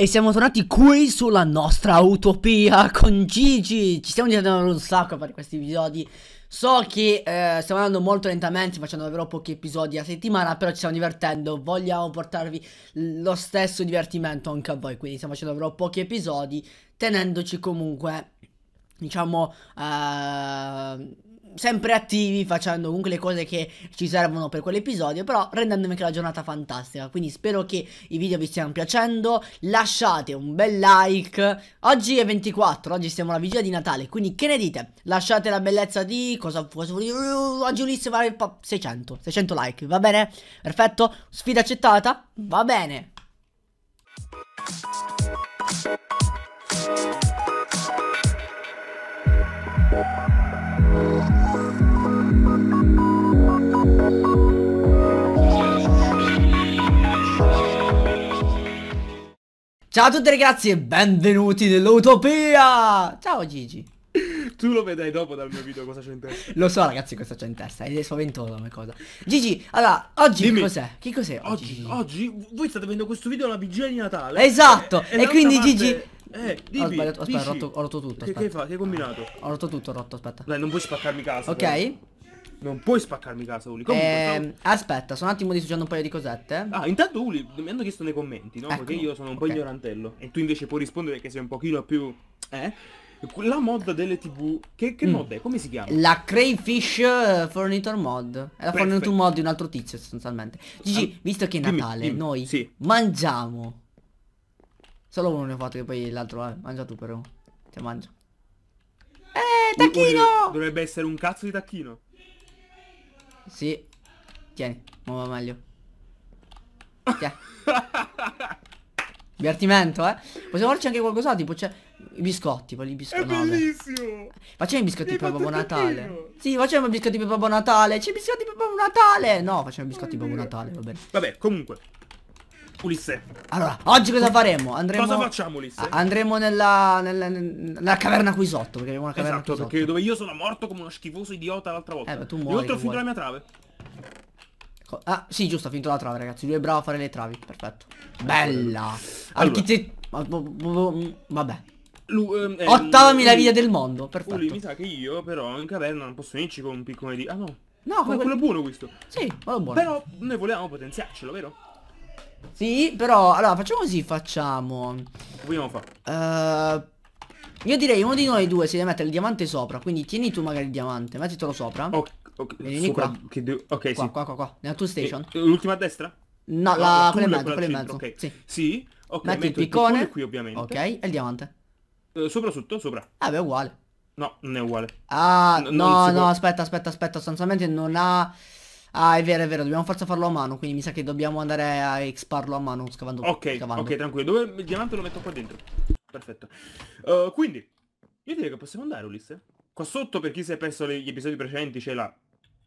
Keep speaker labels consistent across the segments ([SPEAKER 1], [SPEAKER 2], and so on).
[SPEAKER 1] E siamo tornati qui sulla nostra utopia con Gigi Ci stiamo divertendo un sacco a fare questi episodi So che eh, stiamo andando molto lentamente facendo davvero pochi episodi a settimana Però ci stiamo divertendo Vogliamo portarvi lo stesso divertimento anche a voi Quindi stiamo facendo davvero pochi episodi Tenendoci comunque Diciamo eh, sempre attivi facendo comunque le cose che ci servono per quell'episodio però rendendomi anche la giornata fantastica quindi spero che i video vi stiano piacendo lasciate un bel like oggi è 24 oggi siamo alla vigilia di Natale quindi che ne dite lasciate la bellezza di cosa, cosa vuol dire oggi Ulisse vale 600 600 like va bene perfetto sfida accettata va bene Thank Ciao a tutti ragazzi e benvenuti nell'Utopia! Ciao Gigi! Tu
[SPEAKER 2] lo vedrai dopo dal mio video cosa c'è in testa. Lo so
[SPEAKER 1] ragazzi cosa c'è in testa, è spaventoso come cosa. Gigi, allora, oggi cos'è? Che cos'è oggi?
[SPEAKER 2] Oggi, oggi, voi state vedendo questo video alla vigilia di Natale. Esatto, e, e, e quindi parte... Gigi... Eh, oh, dimmi, ho sbagliato, aspetta, ho rotto, ho rotto tutto. Aspetta. Che, che, fa? Che hai combinato? Ho rotto
[SPEAKER 1] tutto, ho rotto, aspetta. Dai, non puoi spaccarmi casa. Ok. Però. Non puoi spaccarmi casa, Uli. Comunque, ehm, no. Aspetta, sono un attimo dissociando un paio di cosette.
[SPEAKER 2] Ah, intanto Uli, mi hanno chiesto nei commenti, no? Ecco. Perché io sono un po' okay. ignorantello. E tu invece puoi rispondere che sei un pochino più... Eh? La mod delle tv Che, che mm. mod è? Come si chiama? La
[SPEAKER 1] Crayfish eh, Furniture mod È la Perfetto. Furniture mod di un altro tizio sostanzialmente Gigi, ah, visto che è Natale dimmi, dimmi. Noi sì. mangiamo Solo uno ne ho fatto che poi l'altro eh, Mangia tu però Cioè mangia Eh, tacchino! Dovrebbe essere un cazzo di tacchino sì. Tieni, muova meglio. Tieni. Divertimento, eh. Possiamo farci anche qualcosa, tipo c'è i biscotti, quelli biscotti. È no, bellissimo. Facciamo i biscotti per Babbo Natale. Sì, facciamo i biscotti per Babbo Natale. C'è i biscotti per Babbo Natale. No, facciamo i biscotti per Babbo Natale, va bene. Vabbè, comunque, Ulisse. Allora, oggi cosa faremo? Andremo... Cosa facciamo, Ulisse? Andremo nella, nella, nella caverna qui sotto, perché abbiamo una caverna esatto, qui sotto. perché dove
[SPEAKER 2] io sono morto come uno schifoso idiota l'altra volta. Eh, ma tu muori. Io ho finito la mia trave.
[SPEAKER 1] Ah, sì, giusto, ha finito la trave, ragazzi. Lui è bravo a fare le travi, perfetto. Bella. Allora. Architetto... Mm, vabbè. Lu, ehm, eh, Ottavami del mondo, perfetto. Uli, mi
[SPEAKER 2] sa che io però in caverna non posso venirci con un piccone di... Ah no. No, ma quello è buono questo. Sì, quello buono. Però noi volevamo potenziarcelo, vero?
[SPEAKER 1] Sì, però, allora, facciamo così, facciamo. Che vogliamo fare? Uh, io direi uno di noi due si deve mettere il diamante sopra, quindi tieni tu magari il diamante, mettitelo sopra. Ok, ok, Vieni sopra, qua. Che Ok, qua, sì. qua, qua, qua, nella tua station.
[SPEAKER 2] L'ultima a destra?
[SPEAKER 1] No, no la, quella in mezzo, quella in mezzo.
[SPEAKER 2] Ok, sì. sì. Ok, metti il piccone. qui ovviamente. Ok, e il diamante. Eh, sopra sotto, sopra. Ah, beh, uguale. No, non è uguale.
[SPEAKER 1] Ah, N no, no, aspetta, aspetta, aspetta, sostanzialmente non ha... Ah, è vero, è vero, dobbiamo forza farlo a mano, quindi mi sa che dobbiamo andare a exparlo a mano scavando. Ok, scavando. ok,
[SPEAKER 2] tranquillo. Dove il diamante lo metto qua dentro? Perfetto. Uh, quindi, io direi che possiamo andare, Ulisse. Qua sotto, per chi si è perso gli episodi precedenti, c'è la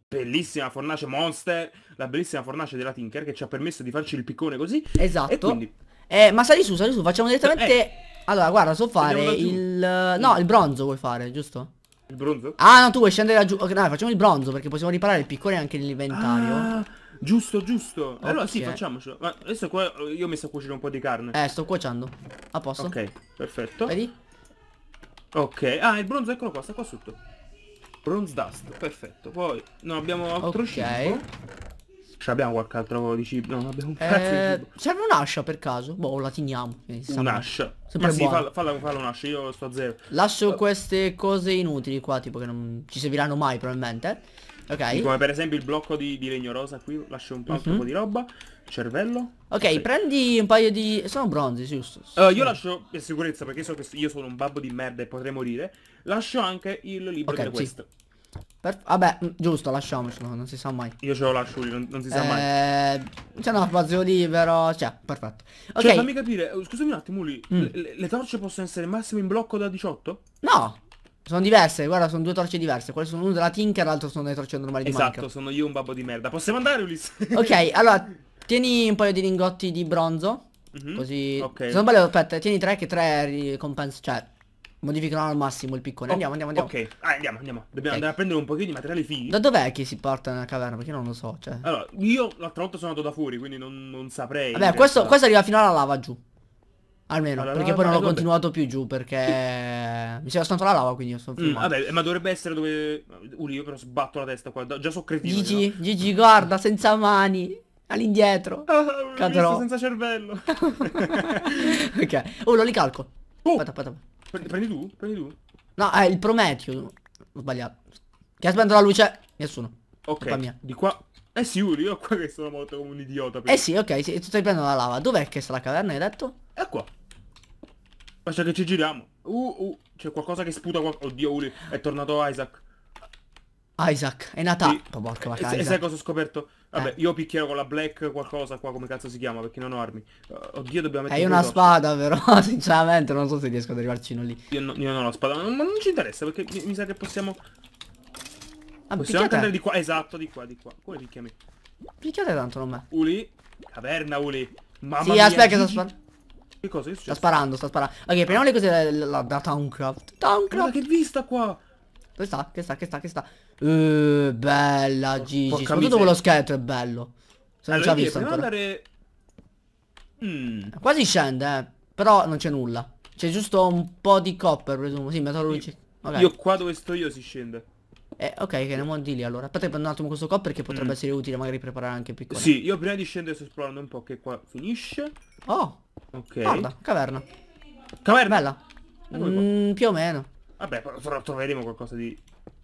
[SPEAKER 2] bellissima fornace monster, la bellissima fornace della Tinker che ci ha permesso di farci il piccone così. Esatto. E quindi...
[SPEAKER 1] Eh, ma sali su, sali su, facciamo direttamente... Eh. Allora, guarda, so fare il... No, il bronzo vuoi fare, giusto? Il bronzo? Ah, no, tu vuoi scendere laggiù. Ok, dai, facciamo il bronzo perché possiamo riparare il piccone anche nell'inventario. Ah, giusto, giusto. Okay. Eh, allora sì, facciamocelo.
[SPEAKER 2] Ma adesso qua io mi sto cuocendo un po' di carne. Eh,
[SPEAKER 1] sto cuocendo.
[SPEAKER 2] A posto. Ok, perfetto. Vedi? Ok, ah, il bronzo eccolo qua, sta qua sotto.
[SPEAKER 1] Bronze dust, perfetto. Poi, no, abbiamo
[SPEAKER 2] altro okay. cibo. Ce cioè, l'abbiamo qualche altro di cibo? No, non abbiamo un cazzo eh, di
[SPEAKER 1] cibo. Serve un'ascia per caso? Boh, la tiniamo. Un'ascia.
[SPEAKER 2] Ma sì, falla, falla, un'ascia, io sto a zero.
[SPEAKER 1] Lascio uh. queste cose inutili qua, tipo che non ci serviranno mai probabilmente. Ok. Sì, come per
[SPEAKER 2] esempio il blocco di, di legno rosa qui,
[SPEAKER 1] lascio un, po', uh -huh. un mhm. po' di roba. Cervello. Ok, sì. prendi un paio di... Sono bronzi, giusto?
[SPEAKER 2] Uh, io lascio, per sicurezza, perché so che io sono un babbo di merda e potrei morire, lascio anche il libro okay, delle questo.
[SPEAKER 1] Sì. Per... Vabbè, mm, giusto, lasciamocelo, non si sa mai. Io ce lo lascio lì, non, non, si sa eh... mai. C'è uno spazio libero, cioè, perfetto. Cioè, ok. Cioè, fammi
[SPEAKER 2] capire, eh, scusami un
[SPEAKER 1] attimo lì, mm. le, le, torce possono essere massimo in blocco da 18? No. Sono diverse, guarda, sono due torce diverse. Quelle sono una della Tinker, l'altro sono le torce normali esatto, di Minecraft. Esatto,
[SPEAKER 2] sono io un babbo di merda. Possiamo andare, Ulisse?
[SPEAKER 1] ok, allora, tieni un paio di lingotti di bronzo. Mm -hmm. Così... Ok. Se non sbaglio, aspetta, tieni tre che tre ricompensa, cioè Modificano al massimo il piccone. Oh, andiamo, andiamo, andiamo. Ok,
[SPEAKER 2] ah, andiamo, andiamo. Dobbiamo okay. andare a prendere un pochino di materiali fighi. Da
[SPEAKER 1] dov'è che si porta nella caverna? Perché non lo so, cioè.
[SPEAKER 2] Allora, io l'altra volta sono andato da fuori, quindi non, non saprei. Vabbè, questo, questo, arriva
[SPEAKER 1] fino alla lava giù. Almeno, allora, perché poi non l'ho eh, continuato più giù, perché... Mi si era stata la lava, quindi io sono mm, Vabbè,
[SPEAKER 2] ma dovrebbe essere dove... Uri, io però sbatto la testa qua, già so cretino. Gigi,
[SPEAKER 1] no? Gigi, guarda, senza mani all'indietro. Ah, Cadrò.
[SPEAKER 2] senza cervello.
[SPEAKER 1] ok. Oh, lo ricalco. Oh. Uh. Aspetta, aspetta. Prendi, prendi tu? Prendi tu? No, è eh, il Prometeo. Ho sbagliato. ha spento la luce? Nessuno. Ok. Di qua. Eh sì, Uri, io
[SPEAKER 2] qua che sono morto come un idiota. Prima. Eh sì, ok, sì, tu
[SPEAKER 1] stai prendendo la lava. Dov'è che sta la caverna, hai detto?
[SPEAKER 2] È qua. Basta che ci giriamo. Uh, uh, c'è qualcosa che sputa qua. Oddio, Uri, è tornato Isaac.
[SPEAKER 1] Isaac, è nata. Sì. Oh, porca vacca. E, e sai
[SPEAKER 2] cosa ho scoperto? Vabbè, eh. io picchierò con la black qualcosa qua, come cazzo si chiama, perché non ho armi. Uh, oddio, dobbiamo mettere... Hai una spada,
[SPEAKER 1] però, sinceramente, non so se riesco ad arrivarci lì.
[SPEAKER 2] Io, no, io non ho la spada, ma non, ma non ci interessa, perché mi, mi, sa che possiamo... Ah, possiamo anche andare di qua, esatto, di qua, di qua. Come picchiami?
[SPEAKER 1] Picchiate tanto, non me.
[SPEAKER 2] Uli? Caverna, Uli. Mamma sì, mia. Sì, aspetta che sto sparando. Che cosa? Che sta
[SPEAKER 1] sparando, sta sparando. Ok, ah. prendiamo le cose da, da, da Towncraft. Towncraft! Guarda che vista qua! Che sta, che sta, che sta, che sta. Uh, bella Gigi, soprattutto quello scheletro è bello. Se non allora, visto ancora. Andare... Mm. Eh, quasi scende, eh. Però non c'è nulla. C'è giusto un po' di copper, presumo. Sì, metallo luce. Okay. Io
[SPEAKER 2] qua dove sto io si scende.
[SPEAKER 1] Eh, ok, che ne andiamo di lì allora. Aspetta che prendo un attimo questo copper che potrebbe mm. essere utile magari preparare anche piccolo. Sì,
[SPEAKER 2] io prima di scendere sto esplorando un po' che qua finisce.
[SPEAKER 1] Oh! Ok. Guarda, caverna. Caverna? Bella. Mm, più o meno.
[SPEAKER 2] Vabbè, però troveremo qualcosa
[SPEAKER 1] di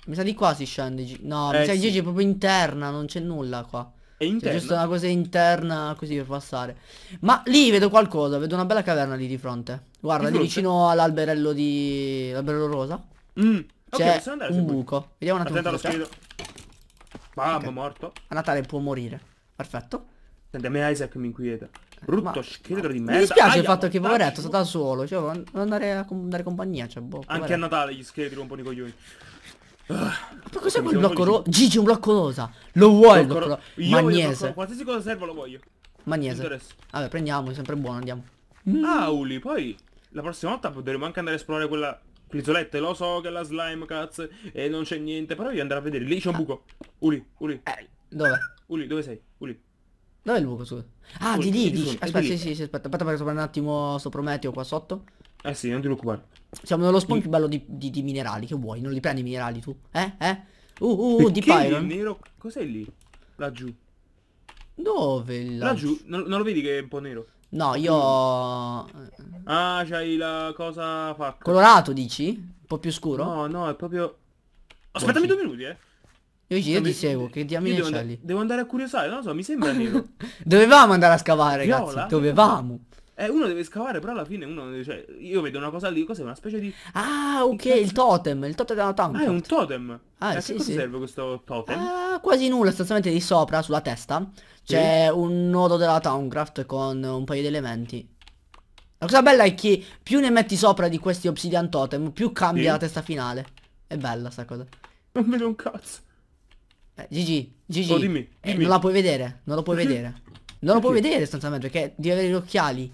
[SPEAKER 1] mi sa di qua si scende. No, eh, mi sa sì. che è proprio interna, non c'è nulla qua. È cioè, interna. Cioè, giusto una cosa interna così per passare. Ma lì vedo qualcosa, vedo una bella caverna lì di fronte. Guarda, di lì vicino all'alberello di... l'alberello rosa. Mm. C'è okay, un buco. Vediamo un attimo. Attento
[SPEAKER 2] Mamma, okay. morto.
[SPEAKER 1] A Natale può morire. Perfetto.
[SPEAKER 2] Senti, a me Isaac mi inquieta. Eh, Brutto ma, scheletro di merda. Mi dispiace Aia, il fatto
[SPEAKER 1] che poveretto sta da solo. Cioè, andare a com dare compagnia, cioè, boh. Anche a
[SPEAKER 2] Natale gli scheletri rompono i coglioni. Ma cos'è quel blocco rosso?
[SPEAKER 1] Gigi un blocco rosa Lo vuoi il blocco io Magnese Qualsiasi cosa serve lo voglio Magnese Vabbè prendiamo, è sempre buono, andiamo
[SPEAKER 2] mm. Ah, Uli, poi La prossima volta potremo anche andare a esplorare quella Pizzolette, lo so che la slime cazzo e non c'è niente, però io andrò a vedere, lì c'è un ah. buco. Uli, Uli. Eh, dove? Uli, dove sei? Uli.
[SPEAKER 1] Dov'è il buco, scusa?
[SPEAKER 2] Ah, Uli, di lì, dici. Aspetta, sì, sì,
[SPEAKER 1] sì, aspetta, aspetta perché sopra un attimo sto Prometeo qua sotto. Eh sì, non ti preoccupare. Siamo nello spawn più bello di, di, di, minerali, che vuoi? Non li prendi i minerali tu? Eh? Eh? Uh, uh, uh di Pyron.
[SPEAKER 2] nero? Cos'è lì? Laggiù.
[SPEAKER 1] Dove? Laggiù?
[SPEAKER 2] laggiù? Non, non, lo vedi che è un po' nero?
[SPEAKER 1] No, io... Mm.
[SPEAKER 2] Ah, c'hai la cosa fatta.
[SPEAKER 1] Colorato, dici? Un po' più scuro? No, no, è proprio...
[SPEAKER 2] Aspettami due minuti, eh.
[SPEAKER 1] Io, io Aspettami... ti seguo, che diamine c'è lì?
[SPEAKER 2] Devo andare a curiosare, non lo so, mi
[SPEAKER 1] sembra nero. Dovevamo andare a scavare, Viola? ragazzi. Dovevamo.
[SPEAKER 2] Eh, uno deve scavare, però alla fine uno cioè, io vedo una cosa lì, cos'è una specie
[SPEAKER 1] di Ah, ok, il totem, il totem della Town. Ah, è un
[SPEAKER 2] totem. Ah, eh, sì, cosa sì. serve questo totem? Ah,
[SPEAKER 1] quasi nulla, sostanzialmente di sopra, sulla testa, c'è sì. un nodo della Towncraft con un paio di elementi. La cosa bella è che più ne metti sopra di questi obsidian totem, più cambia sì. la testa finale. È bella sta cosa. Non vedo un cazzo. Eh, GG, GG. Oh, dimmi, eh, dimmi. Eh, non la puoi vedere, non lo puoi vedere. Non lo puoi vedere sostanzialmente perché devi avere gli occhiali.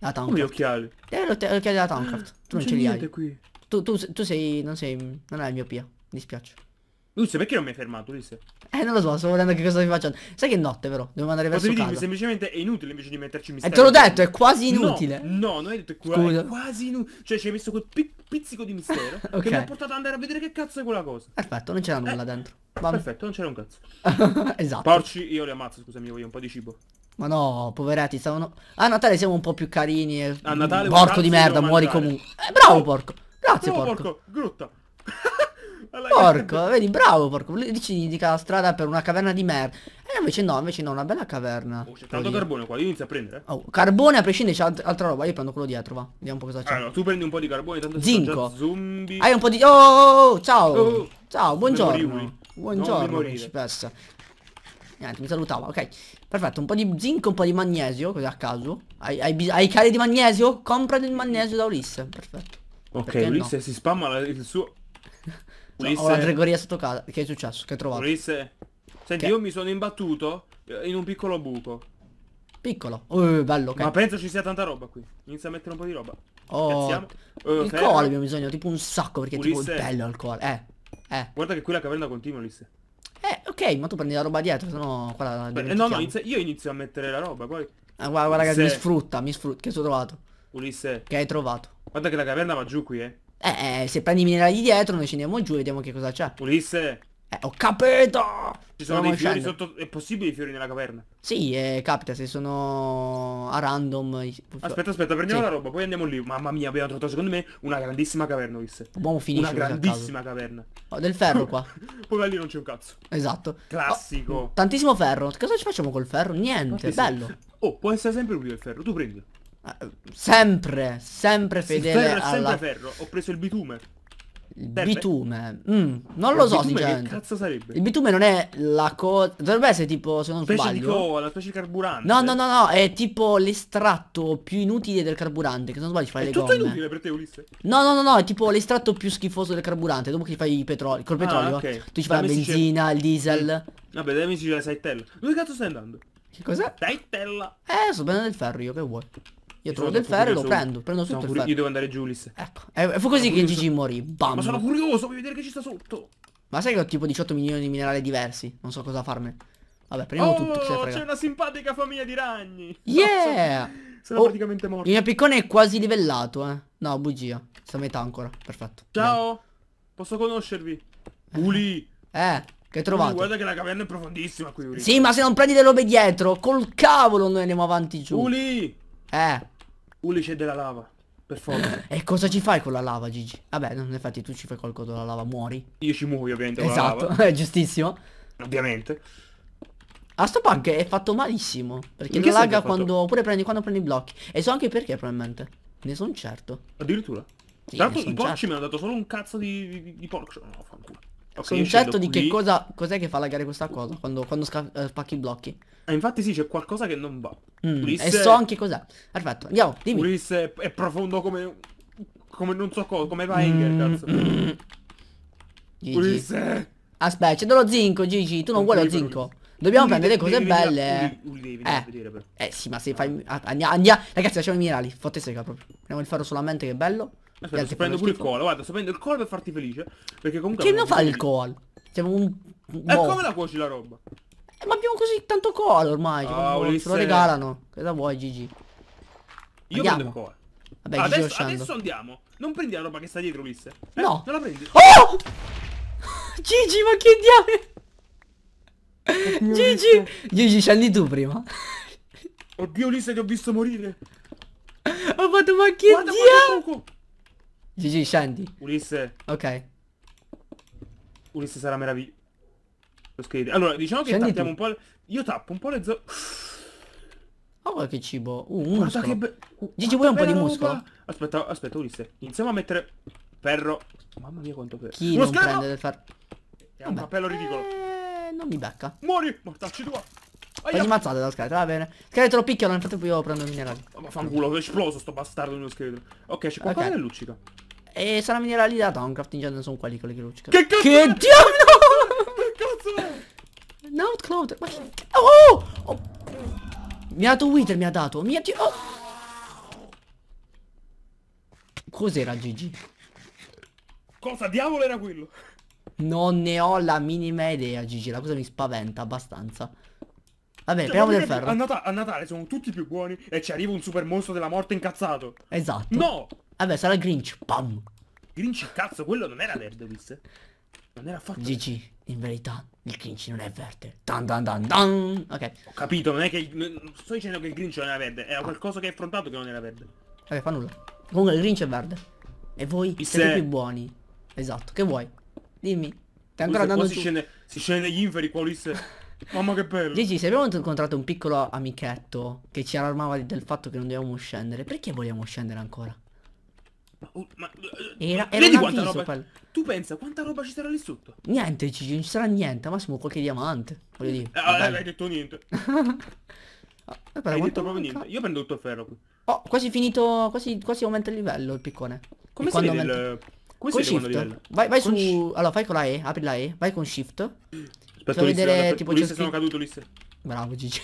[SPEAKER 1] La Towncraft. Come gli occhiali? Eh, gli occhiali della Towncraft. Tu non, non ce li hai. Qui. Tu, tu, tu sei... non sei... non hai miopia. Mi dispiace.
[SPEAKER 2] Luis, perché non mi hai fermato, Luis?
[SPEAKER 1] Eh, non lo so, stavo vedendo che cosa stai facendo. Sai che è notte, però? Dobbiamo andare verso casa. Dirmi,
[SPEAKER 2] semplicemente è inutile invece di metterci eh, mistero. E te l'ho detto, è quasi inutile. No, no non hai detto è, qua, è quasi inutile. Cioè, ci hai messo quel pic pizzico di mistero okay. che mi ha portato ad andare a vedere che cazzo è quella cosa.
[SPEAKER 1] Perfetto, non c'era nulla eh, dentro. Eh, Vabbè. Perfetto, non c'era un cazzo. esatto. Porci,
[SPEAKER 2] io li ammazzo, scusami, voglio un po' di cibo.
[SPEAKER 1] Ma no, poverati, stavano... A Natale siamo un po' più carini e... A Natale Porco di merda, muori comunque. Eh, bravo porco. Grazie bravo, porco.
[SPEAKER 2] porco. Grutta.
[SPEAKER 1] porco, vedi, bravo porco. Dici di indica la strada per una caverna di merda. E eh, invece no, invece no, una bella caverna. Oh, c'è tanto carbone
[SPEAKER 2] qua, io inizio a prendere.
[SPEAKER 1] Oh, carbone a prescindere c'è alt altra roba, io prendo quello dietro, va. Vediamo un po' cosa c'è. Allora, ah, tu prendi un po' di carbone, tanto Zinco. Hai un po' di... Oh, oh, oh, oh ciao. Oh, ciao, buongiorno. Buongiorno, ci Niente, mi salutava, ok. Perfetto, un po' di zinco, un po' di magnesio, così a caso. Hai, hai, hai cari di magnesio? Compra del magnesio da Ulisse, perfetto. Ok, Perché Ulisse no? si spamma la, il suo... Ulisse... Ho la Gregoria sotto casa, che è successo? Che hai trovato? Ulisse... Senti, che... io mi sono
[SPEAKER 2] imbattuto eh, in un piccolo buco.
[SPEAKER 1] Piccolo? Uh, bello, ok. Ma penso
[SPEAKER 2] ci sia tanta roba qui. Inizia a mettere un po' di roba. Oh, uh, il ferro. abbiamo bisogno,
[SPEAKER 1] tipo un sacco, perché Ulisse... tipo bello il coale.
[SPEAKER 2] Eh, eh. Guarda che qui la caverna continua, Ulisse.
[SPEAKER 1] Eh, ok, ma tu prendi la roba dietro, sennò qua la No, no, inizio,
[SPEAKER 2] io inizio a mettere la roba, poi... Ah,
[SPEAKER 1] guarda, guarda Ulisse. che mi sfrutta, mi sfrutta, che ho trovato. Ulisse. Che hai
[SPEAKER 2] trovato. Guarda che la caverna va giù qui, eh.
[SPEAKER 1] Eh, eh se prendi i minerali dietro, noi scendiamo giù e vediamo che cosa c'è.
[SPEAKER 2] Ulisse.
[SPEAKER 1] Eh, ho capito! Ci sono dei fiori sotto...
[SPEAKER 2] È possibile i fiori nella
[SPEAKER 1] caverna? Sì, eh, capita, se sono a random... Aspetta, aspetta, prendiamo sì. la
[SPEAKER 2] roba, poi andiamo lì. Mamma mia, abbiamo trovato, secondo me, una grandissima caverna, Wisse. Abbiamo finito. Una grandissima caverna.
[SPEAKER 1] Oh, del ferro qua.
[SPEAKER 2] poi lì non c'è un cazzo. Esatto. Classico. Oh,
[SPEAKER 1] tantissimo ferro. Cosa ci facciamo col ferro? Niente, bello.
[SPEAKER 2] Oh, può essere sempre lui il ferro, tu prendi. Eh,
[SPEAKER 1] sempre, sempre fedele. Il ferro è sempre alla...
[SPEAKER 2] ferro, ho preso il bitume. Il bitume. Mm, non lo il so, sinceramente. Che cazzo sarebbe? Il
[SPEAKER 1] bitume non è la cosa. Dovrebbe essere tipo, se non specie sbaglio. Di cola,
[SPEAKER 2] specie di carburante. No, no, no, no,
[SPEAKER 1] è tipo l'estratto più inutile del carburante. Che se non sbaglio fai è le cose. È tutto inutile per
[SPEAKER 2] te, Ulisse. No,
[SPEAKER 1] no, no, no, è tipo l'estratto più schifoso del carburante. Dopo che fai il petrolio. Col ah, petrolio. Ah, okay. Tu ci fai dammi la benzina, il diesel. Eh,
[SPEAKER 2] vabbè, dammi ci la saitella. Dove cazzo stai
[SPEAKER 1] andando? Che cos'è? Saitella. Eh, sto prendendo il ferro io, che vuoi? Io trovo del ferro e lo prendo. Prendo tutto il ferro. Io
[SPEAKER 2] devo andare Julis. Ecco.
[SPEAKER 1] E fu così che Gigi morì. Bam. Ma sono
[SPEAKER 2] curioso, voglio vedere che ci sta sotto.
[SPEAKER 1] Ma sai che ho tipo 18 milioni di minerali diversi? Non so cosa farne. Vabbè, prendiamo oh, tutto. Oh, c'è una
[SPEAKER 2] simpatica famiglia di ragni.
[SPEAKER 1] Yeah! sono oh, praticamente morto. Il mio piccone è quasi livellato, eh. No, bugia. Sta metà ancora. Perfetto.
[SPEAKER 2] Ciao. Posso conoscervi?
[SPEAKER 1] Eh. Uli. Eh. Che hai trovato? Oh, guarda
[SPEAKER 2] che la caverna è profondissima qui, Uli. Sì, ma se non prendi
[SPEAKER 1] le robe dietro, col cavolo noi andiamo avanti giù. Uli. Eh.
[SPEAKER 2] Ulice della lava.
[SPEAKER 1] Per forza. E cosa ci fai con la lava, Gigi? Vabbè, non infatti tu ci fai qualcosa con la lava, muori. Io ci muoio ovviamente Esatto, è giustissimo. Ovviamente. A sto pack è fatto malissimo. Perché non lagga quando. Oppure prendi quando prendi i blocchi. E so anche perché probabilmente. Ne sono certo. Addirittura. Sì, Tra i porci certo. mi
[SPEAKER 2] hanno dato solo un cazzo di, di, di porco. No,
[SPEAKER 1] fanculo concetto di qui. che cosa cos'è che fa lagare questa cosa quando, quando eh, spacchi i blocchi. Eh, infatti sì, c'è qualcosa che non va. Mm, E so anche cos'è. Perfetto, andiamo, dimmi. Ulisse è
[SPEAKER 2] profondo come... Come non so cosa, come va Enger, mm, mm, cazzo.
[SPEAKER 1] Mm.
[SPEAKER 2] Ulisse!
[SPEAKER 1] Aspetta, c'è dello zinco, Gigi, tu non, non vuoi lo zinco. Dobbiamo un prendere cose belle. Eh. Devi, eh. Vedere, eh. eh sì, ma se fai... Andiamo, andiamo. Ragazzi, facciamo i minerali. Fottese proprio. Prendiamo il ferro solamente, che bello. Aspetta, sto prendendo pure il coal,
[SPEAKER 2] guarda, sto prendendo il coal per farti felice. Perché comunque... Che non fa il
[SPEAKER 1] coal? Siamo cioè, un... E eh, boh. come la
[SPEAKER 2] cuoci la roba? Eh,
[SPEAKER 1] ma abbiamo così tanto coal ormai, cioè, ah, ce lo regalano. Cosa vuoi Gigi? Io andiamo. prendo il coal. Vabbè, ah, adesso, adesso,
[SPEAKER 2] andiamo. Non prendi la roba che sta dietro, Ulisse. Eh, no. Non la prendi. Oh! Gigi, ma che diavolo? Gigi! Gigi, scendi
[SPEAKER 1] tu prima. Oddio, Ulisse, ti ho visto morire. Ho fatto ma che diavolo? GG, scendi. Ulisse. Ok.
[SPEAKER 2] Ulisse sarà meraviglioso. Allora, diciamo che Scendi tappiamo tu. un po'... Io tappo un po' le zone... Oh, ah, che cibo. Uh, un muscolo. Che be... Uh, Gigi, vuoi un po' di muscolo? Roba. Aspetta, aspetta, Ulisse. Iniziamo a mettere... Ferro. Mamma mia quanto ferro. Chi Uno non scavo! prende del
[SPEAKER 1] ferro? È un cappello ridicolo. Eh, non mi becca. Muori! Mortacci tua! Prendi ammazzato dal scheletro, va bene. Scheletro lo picchiano, nel frattempo io prendo i minerali. Ma fa un culo,
[SPEAKER 2] esploso sto bastardo di uno
[SPEAKER 1] scheletro. Ok, c'è qualcosa okay. che luccica. E sarà venire lì da Downcraft in genere sono quelli con le luci. Che cazzo? Che diavolo! che cazzo? Not Cloud, ma che... Oh! oh! Mi ha dato Wither, mi ha dato. Mi ha dato... Oh! Cos'era Gigi? Cosa diavolo era quello? Non ne ho la minima idea Gigi, la cosa mi spaventa abbastanza. Vabbè, cioè, proviamo del ferro. A, Nata
[SPEAKER 2] a Natale sono tutti più buoni e ci arriva un super mostro della morte incazzato.
[SPEAKER 1] Esatto. No! Vabbè, sarà Grinch. Pam.
[SPEAKER 2] Grinch, cazzo, quello non era Verdewiz.
[SPEAKER 1] Non era affatto. GG, in verità, il Grinch non è verde. Dan dan dan dan. Ok. Ho
[SPEAKER 2] capito, non è che... Non sto dicendo che il Grinch non era verde. Era qualcosa che hai affrontato che non era verde.
[SPEAKER 1] Vabbè, fa nulla. Comunque il Grinch è verde. E voi Pisse. siete più buoni. Esatto, che vuoi? Dimmi. Stai ancora andando si scende,
[SPEAKER 2] si scende negli inferi, Qualis.
[SPEAKER 1] Mamma che bello. Gigi, se abbiamo incontrato un piccolo amichetto che ci allarmava del fatto che non dobbiamo scendere, perché vogliamo scendere ancora? Ma, era, eh, eh, era vedi quanta roba
[SPEAKER 2] Tu pensa quanta roba ci sarà lì
[SPEAKER 1] sotto? Niente, ci, non ci sarà niente, massimo qualche diamante. Voglio dire. Ah,
[SPEAKER 2] hai detto niente. ah, vabbè, hai detto proprio niente. Io prendo tutto il ferro qui.
[SPEAKER 1] Oh, quasi finito, quasi, quasi aumenta il livello il piccone. Come si vede il... Come con si shift. Vai, vai con su... Allora, fai con la E, apri la E, vai con shift. Aspetta, vedere, tipo, Ulisse sono caduto, Ulisse. Bravo, Gigi.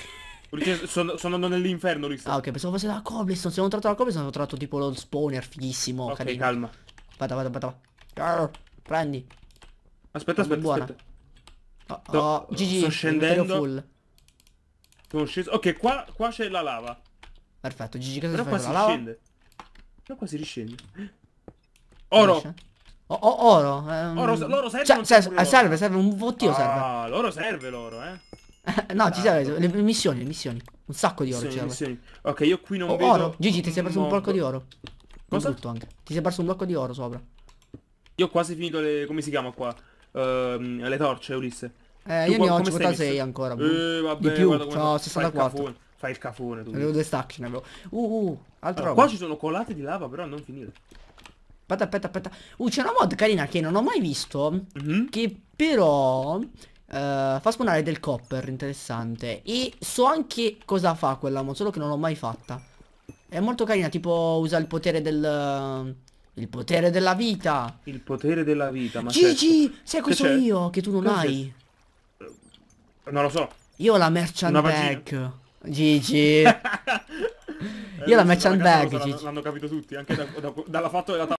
[SPEAKER 1] Sono, sono nell'inferno Risto. Ah ok, pensavo fosse la cobblestone. Se non ho trovato la cobblestone ho trovato tipo lo spawner fighissimo. Ok, carino. calma. Vada, vada, vada. Arr, prendi. Aspetta, aspetta, buona. aspetta. Oh, oh, GG, sto scendendo. Full. Sono
[SPEAKER 2] sceso. Ok, qua, qua c'è la lava.
[SPEAKER 1] Perfetto, GG, cosa Però qua si lava? riscende. Però qua si riscende.
[SPEAKER 2] Oro.
[SPEAKER 1] O oro. Ehm... Oro, cioè, l'oro
[SPEAKER 2] serve, serve, serve,
[SPEAKER 1] serve, un vottio ah, serve. Ah,
[SPEAKER 2] l'oro serve l'oro, eh.
[SPEAKER 1] no, ci serve le ah, missioni, le missioni. Un sacco di oro c'è. missioni.
[SPEAKER 2] Ok, io qui non oh, vedo... Oro, Gigi, ti sei perso un blocco di
[SPEAKER 1] oro. Cosa? Anche. Ti sei perso un blocco di oro sopra.
[SPEAKER 2] Io ho quasi finito le... come si chiama qua? Uh, le torce, Ulisse. Eh, tu io ne ho 56 ancora. Eh, boh. vabbè, di più, ho 64. Fai il cafone tu. Avevo due
[SPEAKER 1] stacchi, ne avevo. Uh, uh, uh, altra allora, roba. Qua ci
[SPEAKER 2] sono colate di lava, però non finire.
[SPEAKER 1] Aspetta, aspetta, aspetta. Uh, c'è una mod carina che non ho mai visto. Mm -hmm. Che però Uh, fa spawnare del copper, interessante. E so anche cosa fa quella mod, solo che non l'ho mai fatta. È molto carina, tipo usa il potere del... Il potere della vita. Il potere della vita, ma Gigi, certo. sai questo io, che tu non hai. Non lo so. Io ho la merchant bag. Gigi. io ho la eh, merchant bag,
[SPEAKER 2] L'hanno capito tutti, anche da, da, dalla foto della